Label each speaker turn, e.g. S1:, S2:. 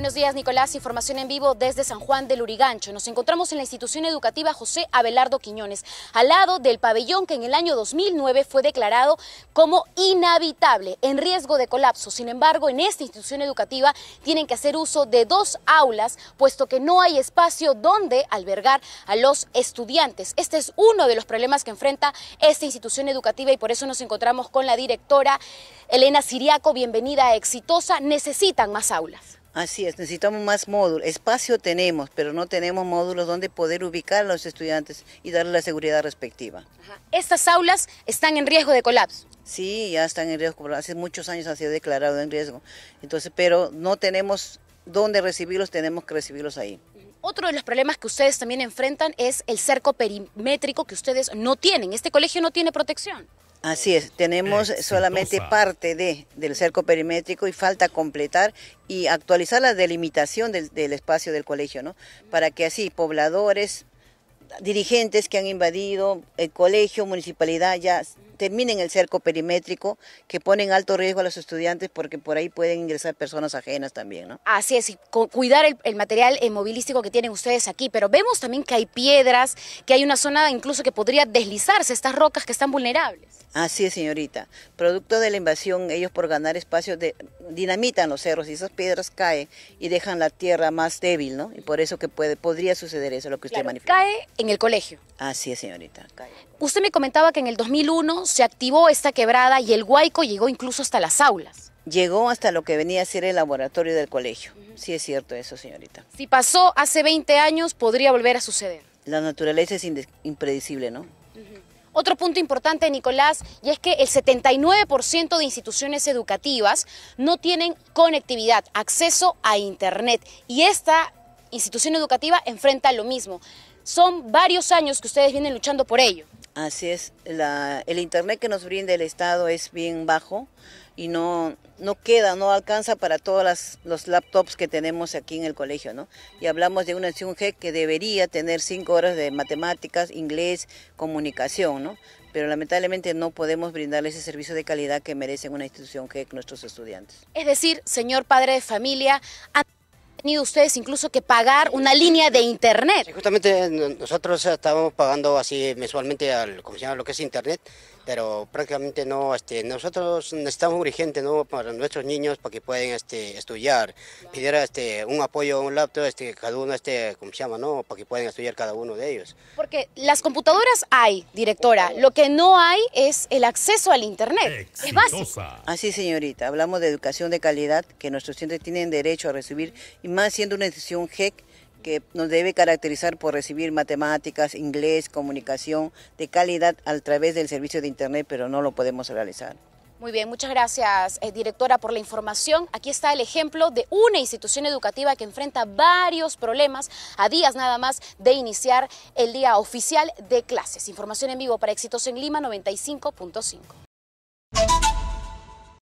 S1: Buenos días, Nicolás. Información en vivo desde San Juan del Urigancho. Nos encontramos en la institución educativa José Abelardo Quiñones, al lado del pabellón que en el año 2009 fue declarado como inhabitable, en riesgo de colapso. Sin embargo, en esta institución educativa tienen que hacer uso de dos aulas, puesto que no hay espacio donde albergar a los estudiantes. Este es uno de los problemas que enfrenta esta institución educativa y por eso nos encontramos con la directora Elena Siriaco. Bienvenida a Exitosa. Necesitan más aulas.
S2: Así es, necesitamos más módulos. Espacio tenemos, pero no tenemos módulos donde poder ubicar a los estudiantes y darle la seguridad respectiva.
S1: ¿Estas aulas están en riesgo de
S2: colapso? Sí, ya están en riesgo. Hace muchos años ha sido declarado en riesgo. Entonces, pero no tenemos dónde recibirlos, tenemos que recibirlos ahí.
S1: Otro de los problemas que ustedes también enfrentan es el cerco perimétrico que ustedes no tienen. Este colegio no tiene protección.
S2: Así es, tenemos solamente parte de, del cerco perimétrico y falta completar y actualizar la delimitación del, espacio del colegio, ¿no? Para que así pobladores, dirigentes que han invadido el colegio, municipalidad, ya terminen el cerco perimétrico que ponen alto riesgo a los estudiantes porque por ahí pueden ingresar personas ajenas también, ¿no?
S1: Así es, y cuidar el, el material eh, movilístico que tienen ustedes aquí, pero vemos también que hay piedras, que hay una zona incluso que podría deslizarse, estas rocas que están vulnerables.
S2: Así es, señorita. Producto de la invasión, ellos por ganar espacio de, dinamitan los cerros y esas piedras caen y dejan la tierra más débil, ¿no? Y por eso que puede, podría suceder eso, lo que usted claro, Cae en el colegio. Así es, señorita. Cae.
S1: Usted me comentaba que en el 2001 se activó esta
S2: quebrada y el huaico llegó incluso hasta las aulas. Llegó hasta lo que venía a ser el laboratorio del colegio. Sí es cierto eso, señorita.
S1: Si pasó hace 20 años, podría volver a suceder.
S2: La naturaleza es impredecible, ¿no?
S1: Otro punto importante, Nicolás, y es que el 79% de instituciones educativas no tienen conectividad, acceso a Internet. Y esta institución educativa enfrenta lo mismo. Son
S2: varios años que ustedes vienen luchando por ello. Así es, la, el internet que nos brinda el Estado es bien bajo y no, no queda, no alcanza para todos las, los laptops que tenemos aquí en el colegio, ¿no? Y hablamos de una GEC que debería tener cinco horas de matemáticas, inglés, comunicación, ¿no? Pero lamentablemente no podemos brindarle ese servicio de calidad que merecen una institución GEC nuestros estudiantes.
S1: Es decir, señor padre de familia tenido ustedes incluso que pagar una línea
S2: de internet. justamente eh, nosotros estábamos pagando así mensualmente al, como se llama, lo que es internet, pero prácticamente no, este, nosotros necesitamos urgente, ¿no? Para nuestros niños, para que puedan este, estudiar, pedir este, un apoyo, un laptop, este, cada uno, este, como se llama, ¿no? Para que puedan estudiar cada uno de ellos.
S1: Porque las computadoras hay, directora, lo que no hay es el acceso al
S2: internet. Es básico. Así, señorita, hablamos de educación de calidad, que nuestros estudiantes tienen derecho a recibir más siendo una institución GEC que nos debe caracterizar por recibir matemáticas, inglés, comunicación de calidad a través del servicio de Internet, pero no lo podemos realizar.
S1: Muy bien, muchas gracias, eh, directora, por la información. Aquí está el ejemplo de una institución educativa que enfrenta varios problemas a días nada más de iniciar el día oficial de clases. Información en vivo para Éxitos en Lima 95.5.